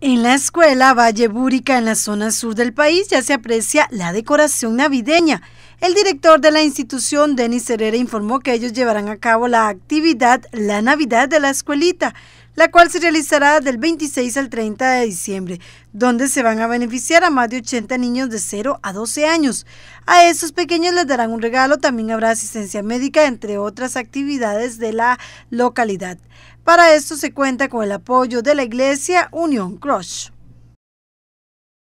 En la escuela Valle Búrica, en la zona sur del país, ya se aprecia la decoración navideña. El director de la institución, Denis Herrera, informó que ellos llevarán a cabo la actividad La Navidad de la Escuelita, la cual se realizará del 26 al 30 de diciembre, donde se van a beneficiar a más de 80 niños de 0 a 12 años. A esos pequeños les darán un regalo, también habrá asistencia médica, entre otras actividades de la localidad. Para esto se cuenta con el apoyo de la Iglesia Unión Crush.